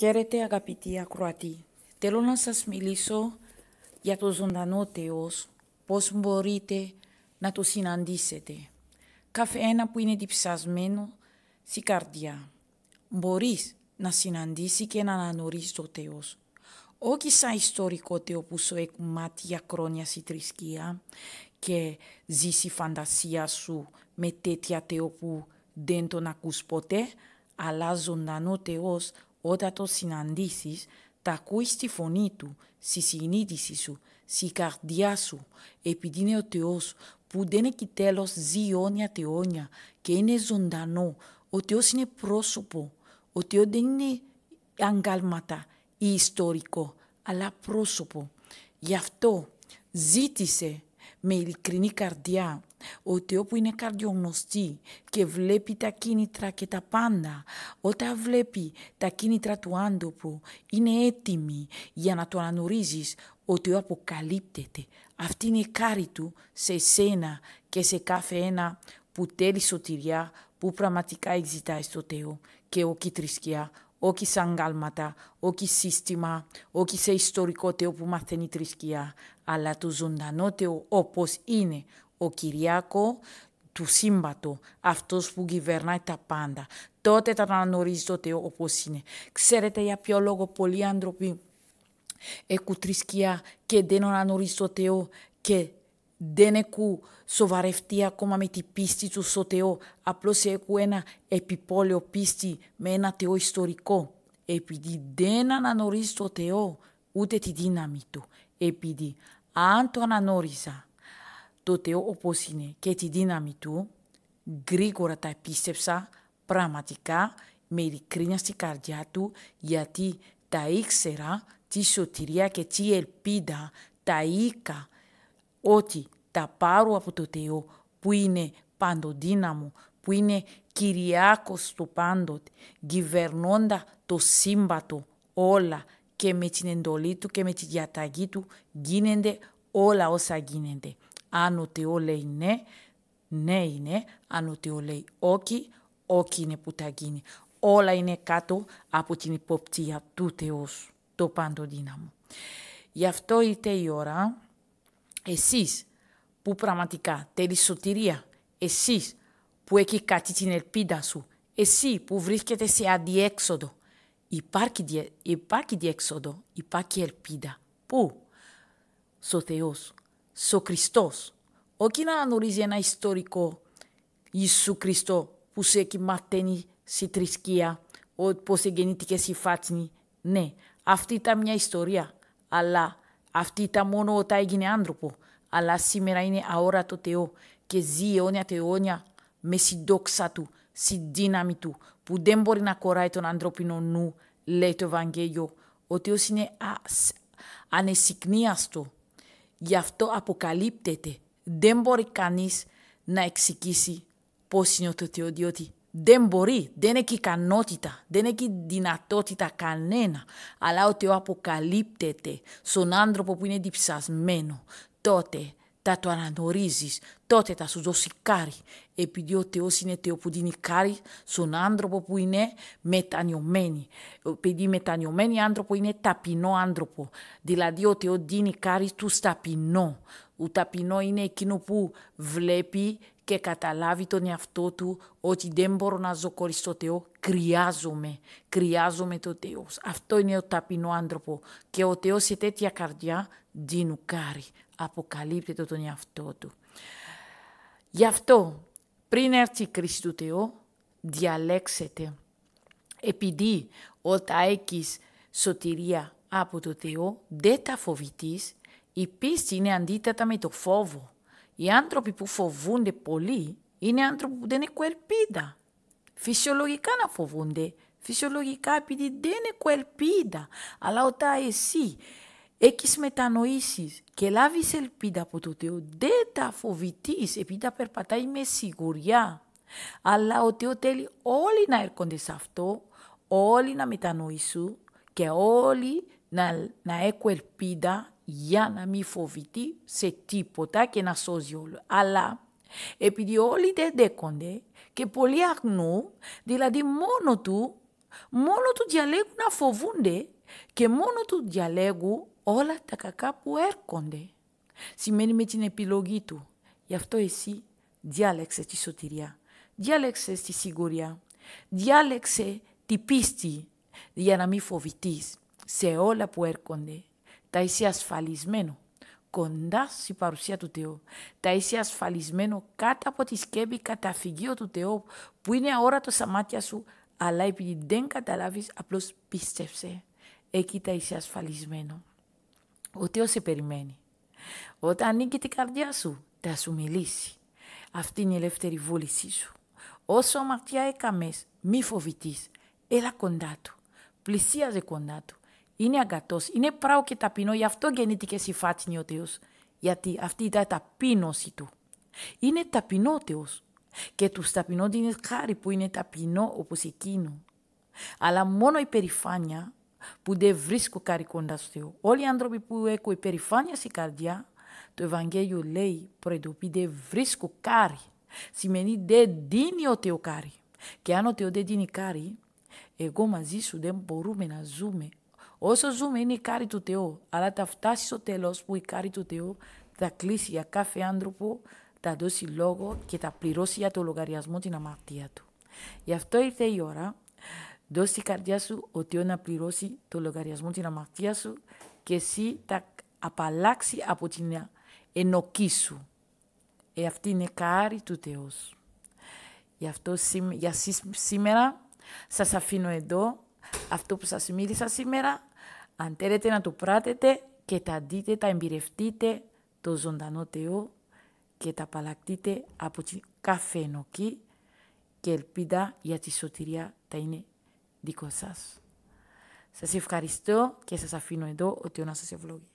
Χαίρετε αγαπητοί ακροατοί. Θέλω να σας μιλήσω για το ζωντανό Θεός, πώς μπορείτε να το συναντήσετε. Κάθε ένα που είναι διψασμένο στη καρδιά. Μπορείς να συναντήσει και να αναγνωρίσει το Θεός. Όχι σαν ιστορικό Θεό που σου μάτει για χρόνια στη θρησκεία και ζήσει φαντασία σου με τέτοια Θεό που δεν τον ακούς ποτέ, αλλά ζωντανό Θεός όταν το συναντήσεις, τα ακούεις στη φωνή του, στη συνείδηση σου, στη καρδιά σου, επειδή είναι ο Θεός που δεν έχει τέλος ζει αιώνια αιώνια και είναι ζωντανό. Ο Θεός είναι πρόσωπο, ο Θεός δεν είναι αγκάλματα ή ιστορικό, αλλά πρόσωπο. Γι' αυτό ζήτησε με ειλικρινή καρδιά ο Θεό που είναι καρδιογνωστή και βλέπει τα κίνητρα και τα πάντα, όταν βλέπει τα κίνητρα του άνθρωπου, είναι έτοιμη για να το αναγνωρίζεις ότι ο αποκαλύπτεται. Αυτή είναι η κάρη του σε σένα και σε κάθε ένα που θέλει σωτηριά, που πραγματικά εξητάει στο Θεό και όχι θρησκεία, όχι σαν γάλματα, όχι σύστημα, όχι σε ιστορικό Θεό που μαθαίνει θρησκεία, αλλά το ζωντανό Θεό όπως είναι, ο Κυριάκο του σύμπατο, αυτός που κυβερνάει τα πάντα. Τότε θα τα Θεό όπως είναι. Ξέρετε για ποιο λόγο πολλοί άνθρωποι έχουν θρησκεία και δεν αναγνωρίζουν το Θεό και δεν έχουν σοβαρευτεί ακόμα με την πίστη τους στο Θεό. Απλώς έχουν ένα επιπόλαιο πίστη με ένα Θεό ιστορικό. Επειδή δεν αναγνωρίζεις το Θεό ούτε τη δύναμη του. Επειδή αν το αναγνώριζα το τότε όπως είναι και τη δύναμη του, γρήγορα τα επίστεψα πραγματικά με ειλικρίνεια στην καρδιά του γιατί τα ήξερα τι σωτηρία και τι ελπίδα τα είχα ότι τα πάρω από το Θεό που είναι παντοδύναμο, που είναι κυριάκος του πάντοτε, κυβερνώντα το σύμπατο όλα και με την εντολή του και με τη διαταγή του γίνεται όλα όσα γίνεται. Αν ούτε ο λέει ναι, ναι είναι. Αν ούτε ο λέει όχι, όχι είναι που θα γίνει. Όλα είναι κάτω από την υποπτία του Θεού, το δύναμο. Γι' αυτό ήρθε η ώρα, εσείς που πραγματικά θέλει σωτηρία, εσείς που έχει κάτι την ελπίδα σου, εσύ που βρίσκεται σε αντιέξοδο, υπάρχει, υπάρχει διέξοδο, υπάρχει ελπίδα. Πού? Στο Θεός, στο Χριστός. Όχι να γνωρίζει ένα ιστορικό Ιησού Χριστό που σε έχει μαθαίνει στη θρησκεία, πώς γεννήθηκε στη φάτσνη. Ναι, αυτή ήταν μια ιστορία, αλλά αυτή ήταν μόνο όταν έγινε άνθρωπο. Αλλά σήμερα είναι αόρατο Θεό και ζει αιώνια και αιώνια με συντόξα του, στη δύναμη του, που δεν μπορεί να κοράει τον ανθρώπινο νου, λέει το Ευαγγέλιο. ότι Θεός είναι ανεσυκνίαστο. Γι' αυτό αποκαλύπτεται. Δεν μπορεί κανείς να εξηγήσει πώς είναι το Θεό, διότι δεν μπορεί, δεν έχει ικανότητα, δεν έχει δυνατότητα κανένα. Αλλά ο Θεό αποκαλύπτεται στον άνθρωπο που είναι διψασμένο. Τότε τα το αναγνωρίζεις, τότε θα σου δώσει κάρι. Επειδή ο Θεός είναι Θεό που δίνει κάρι στον άνθρωπο που είναι μετανιωμένη. Επειδή μετανιωμένη άνθρωπο είναι ταπεινό άνθρωπο. Δηλαδή ο Θεός δίνει κάρι του ταπεινό. Ο ταπεινό είναι εκείνο που βλέπει και καταλάβει τον εαυτό του ότι δεν μπορώ να ζω χωρίς το Θεό, κρυάζομαι, κρυάζομαι το Θεός. Αυτό είναι ο ταπεινό άνθρωπο και ο Θεός σε τέτοια καρδιά κάρι. αποκαλύπτεται τον εαυτό του. Γι' αυτό πριν έρθει η κρίση του Θεού, διαλέξετε. Επειδή όταν έχεις σωτηρία από το Θεό, δεν τα φοβητείς. Η πίστη είναι αντίθετα με το φόβο. Οι άνθρωποι που φοβούνται πολύ είναι άνθρωποι που δεν έχουν ελπίδα. Φυσιολογικά να φοβούνται. Φυσιολογικά επειδή δεν έχουν ελπίδα. Αλλά όταν εσύ έχεις μετανοήσεις και λάβεις ελπίδα από το Θεό, δεν τα φοβηθεί επειδή τα περπατάει με σιγουριά. Αλλά ο Θεό θέλει όλοι να έρχονται σε αυτό, όλοι να μετανοήσουν και όλοι να, να έχουν ελπίδα για να μην φοβηθεί σε τίποτα και να σώζει όλο. Αλλά επειδή όλοι δεν δέκονται και πολλοί αγνούν, δηλαδή μόνο του, μόνο του διαλέγουν να φοβούνται και μόνο του διαλέγουν όλα τα κακά που έρχονται. Σημαίνει με την επιλογή του. Γι' αυτό εσύ διάλεξε τη σωτηρία, διάλεξε τη σιγουριά, διάλεξε τη πίστη για να μην φοβηθείς σε όλα που έρχονται θα είσαι ασφαλισμένο κοντά στη παρουσία του Θεού. Θα είσαι ασφαλισμένο κάτω από τη σκέπη φυγείο του Θεού που είναι αόρατο στα μάτια σου, αλλά επειδή δεν καταλάβεις. Απλώς πίστευσε. Εκεί θα είσαι ασφαλισμένο. Ο Θεός σε περιμένει. Όταν ανοίγει την καρδιά σου, θα σου μιλήσει. Αυτή είναι η ελεύθερη βούλησή σου. Όσο αμαρτία έκαμες, μη φοβητή Έλα κοντά του. Πλησίαζε κοντά του είναι αγκατός. είναι πράο και ταπεινό, γι' αυτό γεννήθηκε η συφάτινη ο Θεός. Γιατί αυτή ήταν η ταπείνωση του. Είναι ταπεινό Θεός. Και τους ταπεινών είναι χάρη που είναι ταπεινό όπως εκείνο. Αλλά μόνο η περηφάνεια που δεν βρίσκω κοντά στο Θεό. Όλοι οι άνθρωποι που έχουν υπερηφάνεια στην καρδιά, το Ευαγγέλιο λέει προειδοποιεί δεν βρίσκω κάρι. Σημαίνει δεν δίνει ο Θεός κάρι. Και αν ο Θεός δεν δίνει κάρι, εγώ μαζί σου δεν μπορούμε να ζούμε Όσο ζούμε είναι η κάρη του Θεού, αλλά θα φτάσεις στο τέλος που η κάρη του Θεού θα κλείσει για κάθε άνθρωπο, θα δώσει λόγο και θα πληρώσει για το λογαριασμό την αμαρτία του. Γι' αυτό ήρθε η ώρα, δώσει η καρδιά σου ο να πληρώσει το λογαριασμό την αμαρτία σου και εσύ θα απαλλάξει από την ενοχή σου. Ε, αυτή είναι κάρη του Θεού. Γι' αυτό σήμερα σας αφήνω εδώ αυτό που σας μίλησα σήμερα, αν θέλετε να το πράτετε και τα δείτε, τα εμπειρευτείτε το ζωντανό Θεό και τα απαλλακτείτε από την κάθε και ελπίδα για τη σωτηρία θα είναι δικό σας. Σας ευχαριστώ και σας αφήνω εδώ ότι ο να σας ευλογεί.